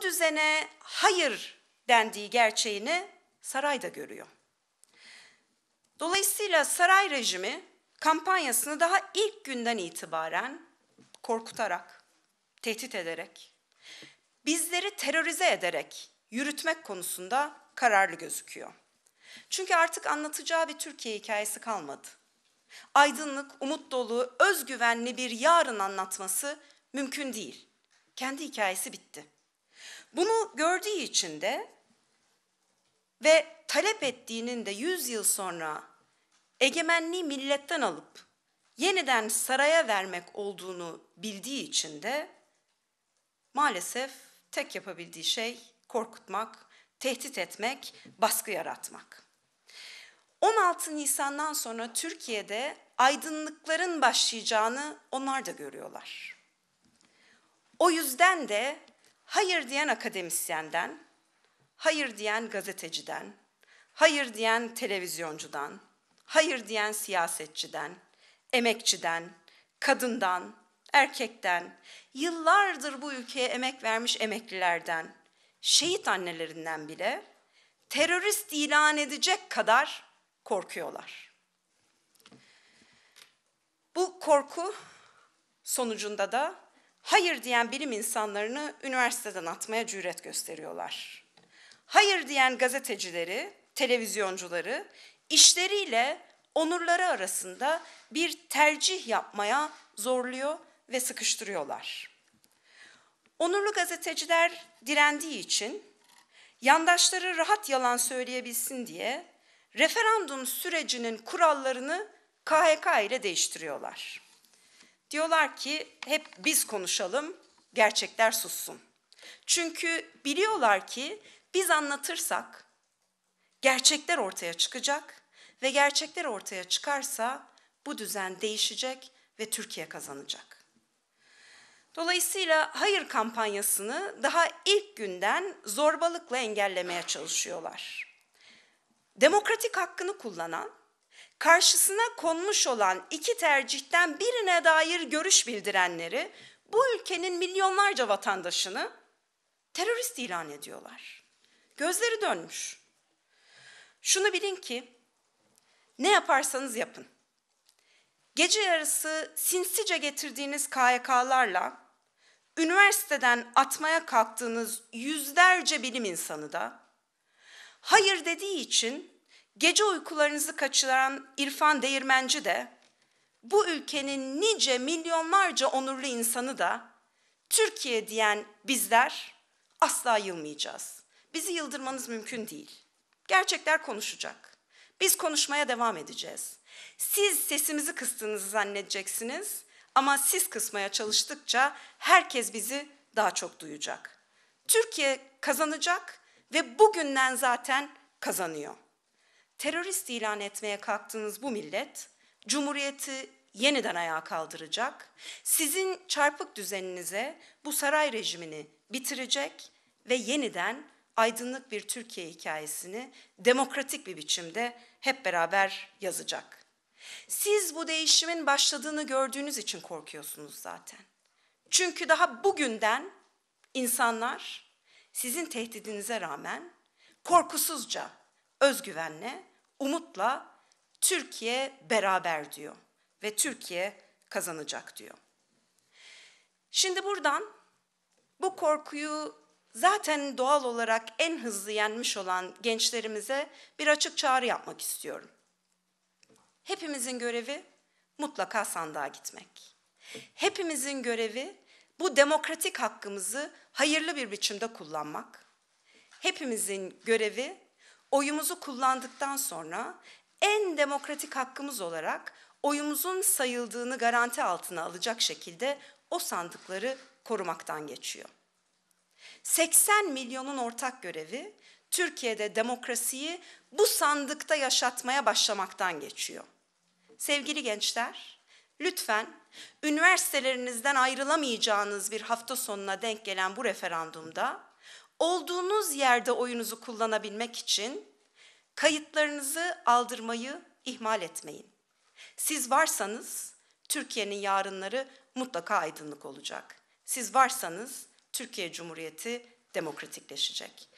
bu düzene hayır dendiği gerçeğini saray da görüyor. Dolayısıyla saray rejimi kampanyasını daha ilk günden itibaren korkutarak, tehdit ederek, bizleri terörize ederek yürütmek konusunda kararlı gözüküyor. Çünkü artık anlatacağı bir Türkiye hikayesi kalmadı. Aydınlık, umut dolu, özgüvenli bir yarın anlatması mümkün değil. Kendi hikayesi bitti. Bunu gördüğü için de ve talep ettiğinin de 100 yıl sonra egemenliği milletten alıp yeniden saraya vermek olduğunu bildiği için de maalesef tek yapabildiği şey korkutmak, tehdit etmek, baskı yaratmak. 16 Nisan'dan sonra Türkiye'de aydınlıkların başlayacağını onlar da görüyorlar. O yüzden de hayır diyen akademisyenden, hayır diyen gazeteciden, hayır diyen televizyoncudan, hayır diyen siyasetçiden, emekçiden, kadından, erkekten, yıllardır bu ülkeye emek vermiş emeklilerden, şehit annelerinden bile terörist ilan edecek kadar korkuyorlar. Bu korku sonucunda da hayır diyen bilim insanlarını üniversiteden atmaya cüret gösteriyorlar. Hayır diyen gazetecileri, televizyoncuları işleriyle onurları arasında bir tercih yapmaya zorluyor ve sıkıştırıyorlar. Onurlu gazeteciler direndiği için yandaşları rahat yalan söyleyebilsin diye referandum sürecinin kurallarını KHK ile değiştiriyorlar. Diyorlar ki hep biz konuşalım, gerçekler sussun. Çünkü biliyorlar ki biz anlatırsak gerçekler ortaya çıkacak ve gerçekler ortaya çıkarsa bu düzen değişecek ve Türkiye kazanacak. Dolayısıyla hayır kampanyasını daha ilk günden zorbalıkla engellemeye çalışıyorlar. Demokratik hakkını kullanan karşısına konmuş olan iki tercihten birine dair görüş bildirenleri bu ülkenin milyonlarca vatandaşını terörist ilan ediyorlar. Gözleri dönmüş. Şunu bilin ki ne yaparsanız yapın. Gece yarısı sinsice getirdiğiniz KYK'larla üniversiteden atmaya kalktığınız yüzlerce bilim insanı da hayır dediği için Gece uykularınızı kaçıran İrfan Değirmenci de, bu ülkenin nice milyonlarca onurlu insanı da, Türkiye diyen bizler asla yılmayacağız. Bizi yıldırmanız mümkün değil. Gerçekler konuşacak. Biz konuşmaya devam edeceğiz. Siz sesimizi kıstığınızı zannedeceksiniz ama siz kısmaya çalıştıkça herkes bizi daha çok duyacak. Türkiye kazanacak ve bugünden zaten kazanıyor terörist ilan etmeye kalktığınız bu millet cumhuriyeti yeniden ayağa kaldıracak, sizin çarpık düzeninize bu saray rejimini bitirecek ve yeniden aydınlık bir Türkiye hikayesini demokratik bir biçimde hep beraber yazacak. Siz bu değişimin başladığını gördüğünüz için korkuyorsunuz zaten. Çünkü daha bugünden insanlar sizin tehdidinize rağmen korkusuzca özgüvenle, umutla Türkiye beraber diyor ve Türkiye kazanacak diyor. Şimdi buradan bu korkuyu zaten doğal olarak en hızlı yenmiş olan gençlerimize bir açık çağrı yapmak istiyorum. Hepimizin görevi mutlaka sandığa gitmek. Hepimizin görevi bu demokratik hakkımızı hayırlı bir biçimde kullanmak. Hepimizin görevi oyumuzu kullandıktan sonra en demokratik hakkımız olarak oyumuzun sayıldığını garanti altına alacak şekilde o sandıkları korumaktan geçiyor. 80 milyonun ortak görevi Türkiye'de demokrasiyi bu sandıkta yaşatmaya başlamaktan geçiyor. Sevgili gençler, lütfen üniversitelerinizden ayrılamayacağınız bir hafta sonuna denk gelen bu referandumda olduğunuz yerde oyunuzu kullanabilmek için kayıtlarınızı aldırmayı ihmal etmeyin. Siz varsanız Türkiye'nin yarınları mutlaka aydınlık olacak. Siz varsanız Türkiye Cumhuriyeti demokratikleşecek.